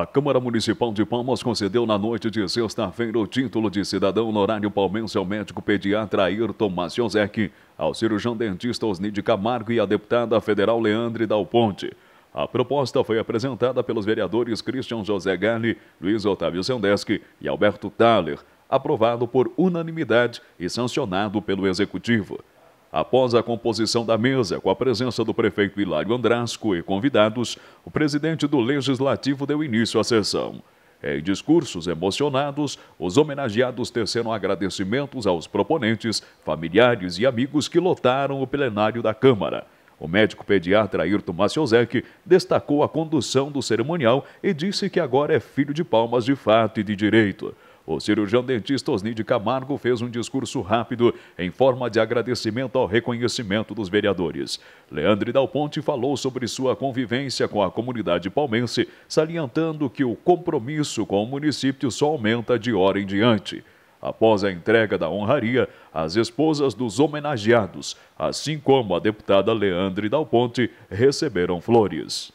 A Câmara Municipal de Palmas concedeu na noite de sexta-feira o título de cidadão honorário palmense ao médico pediatra Ayrton Maciozek, ao cirurgião dentista Osnide Camargo e à deputada federal Leandre Dal Ponte. A proposta foi apresentada pelos vereadores Christian José Gale, Luiz Otávio Sendeschi e Alberto Thaler, aprovado por unanimidade e sancionado pelo Executivo. Após a composição da mesa, com a presença do prefeito Hilário Andrasco e convidados, o presidente do Legislativo deu início à sessão. Em discursos emocionados, os homenageados teceram agradecimentos aos proponentes, familiares e amigos que lotaram o plenário da Câmara. O médico pediatra Ayrton Maciozek destacou a condução do cerimonial e disse que agora é filho de palmas de fato e de direito o cirurgião dentista Osnide Camargo fez um discurso rápido em forma de agradecimento ao reconhecimento dos vereadores. Leandre Dal Ponte falou sobre sua convivência com a comunidade palmense, salientando que o compromisso com o município só aumenta de hora em diante. Após a entrega da honraria, as esposas dos homenageados, assim como a deputada Leandre Dal Ponte, receberam flores.